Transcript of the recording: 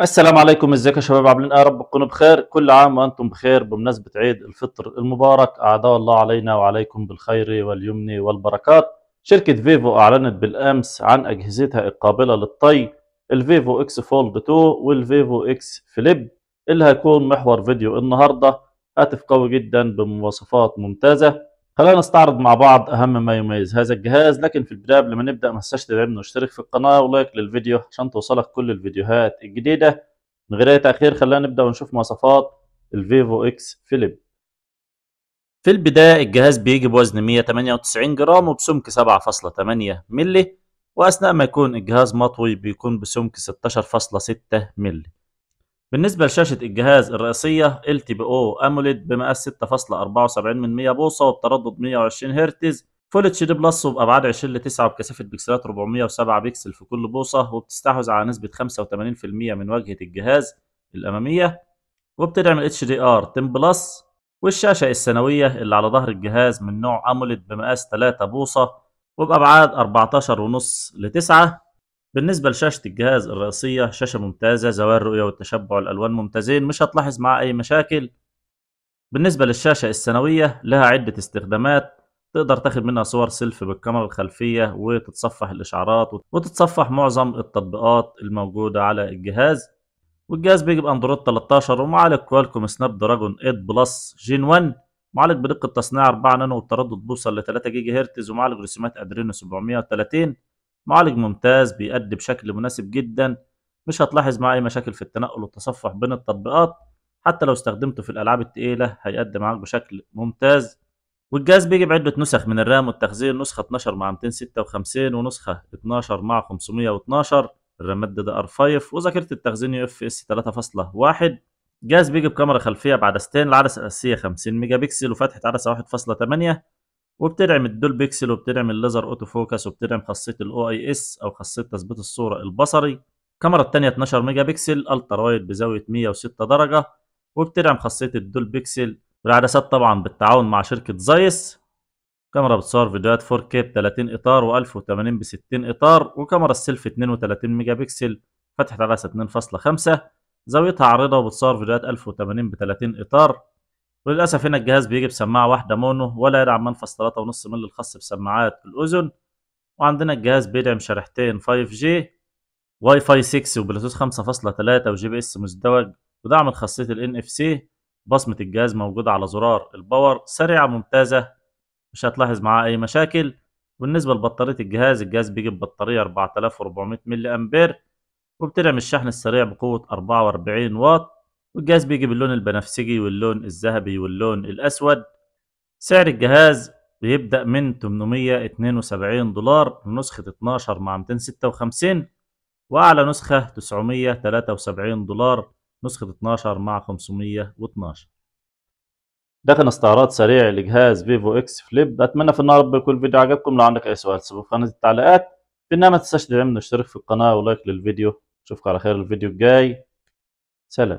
السلام عليكم ازيك يا شباب عاملين ايه رب تكونوا بخير كل عام وانتم بخير بمناسبه عيد الفطر المبارك اعداء الله علينا وعليكم بالخير واليمن والبركات شركه فيفو اعلنت بالامس عن اجهزتها القابله للطي الفيفو اكس فولد 2 والفيفو اكس فليب اللي هيكون محور فيديو النهارده هاتف قوي جدا بمواصفات ممتازه خلينا نستعرض مع بعض أهم ما يميز هذا الجهاز لكن في البداية قبل ما نبدأ ما تنساش تدعمنا واشترك في القناة ولايك للفيديو عشان توصلك كل الفيديوهات الجديدة من غير أي تأخير خلينا نبدأ ونشوف مواصفات الفيفو إكس فيليب في البداية الجهاز بيجي بوزن 198 جرام وبسمك 7.8 ملي وأثناء ما يكون الجهاز مطوي بيكون بسمك 16.6 ملي بالنسبة لشاشة الجهاز الرئيسية LTPO AMOLED بمقاس 6.74 من 100 بوصة وبتردد 120 هرتز فول اتش دي بلس وبأبعاد 20 ل 9 وبكثافة بكسلات 407 بكسل في كل بوصة وبتستحوذ على نسبة 85% من واجهة الجهاز الأمامية وبتدعم اتش دي ار 10 بلس والشاشة السنوية اللي على ظهر الجهاز من نوع أموليد بمقاس 3 بوصة وبأبعاد 14.5 ل 9 بالنسبة لشاشة الجهاز الرئيسية شاشة ممتازة زوايا الرؤية والتشبع الألوان ممتازين مش هتلاحظ معاه أي مشاكل بالنسبة للشاشة السنوية لها عدة استخدامات تقدر تاخد منها صور سيلفي بالكاميرا الخلفية وتتصفح الإشعارات وتتصفح معظم التطبيقات الموجودة على الجهاز والجهاز بيجي بأندرويد 13 ومعالج كوالكوم سناب دراجون 8 بلس جين 1 معالج بدقة تصنيع 4 نانو والتردد بوصل ل 3 جيجا هرتز ومعالج رسومات أدرينو 730 معالج ممتاز بيأدي بشكل مناسب جدا مش هتلاحظ معاه أي مشاكل في التنقل والتصفح بين التطبيقات حتى لو استخدمته في الألعاب التقيلة هيأدي معاك بشكل ممتاز والجهاز بيجي بعدة نسخ من الرام والتخزين نسخة 12 مع 256 ونسخة 12 مع 512 الرامات دي ار 5 وذاكرة التخزين يو اف اس 3.1 الجهاز بيجي بكاميرا خلفية بعدستين العدسة الأساسية 50 ميجا بكسل وفتحة عدسة 1.8 وبتدعم الدول بيكسل وبتدعم الليزر اوتو فوكس وبتدعم خاصيه الاو اي اس او خاصيه تثبيت الصوره البصري الكاميرا الثانيه 12 ميجا بكسل الترا وايد بزاويه 106 درجه وبتدعم خاصيه الدول بيكسل والعدسات طبعا بالتعاون مع شركه زايس كاميرا بتصور فيديوهات 4K ب 30 اطار و1080 ب 60 اطار وكاميرا السيلفي 32 ميجا بكسل فتحة عدسة 2.5 زاويتها عريضة وبتصور فيديوهات 1080 ب 30 اطار وللاسف هنا الجهاز بيجي بسماعه واحده مونو ولا يدعم منفذ 3.5 مللي الخاص بسماعات الاذن وعندنا الجهاز بيدعم شريحتين 5G واي فاي 6 وبلوتوث 5.3 وجي بي اس مزدوج ودعم خاصيه ال NFC بصمه الجهاز موجوده على زرار الباور سريعه ممتازه مش هتلاحظ معاه اي مشاكل بالنسبه لبطاريه الجهاز الجهاز بيجي ببطاريه 4400 ملي امبير وبتدعم الشحن السريع بقوه 44 واط والجهاز بيجي باللون البنفسجي واللون الذهبي واللون الأسود سعر الجهاز بيبدأ من 872 دولار نسخة 12 مع 256 وأعلى نسخة 973 دولار نسخة 12 مع 512 ده كان استعراض سريع لجهاز فيفو اكس فليب اتمنى في النهارده يكون الفيديو عجبكم لو عندك اي سؤال سيبه في قناه التعليقات في النهايه ما تنساش تدعمنا واشترك في القناه ولايك للفيديو اشوفك على خير الفيديو الجاي سلام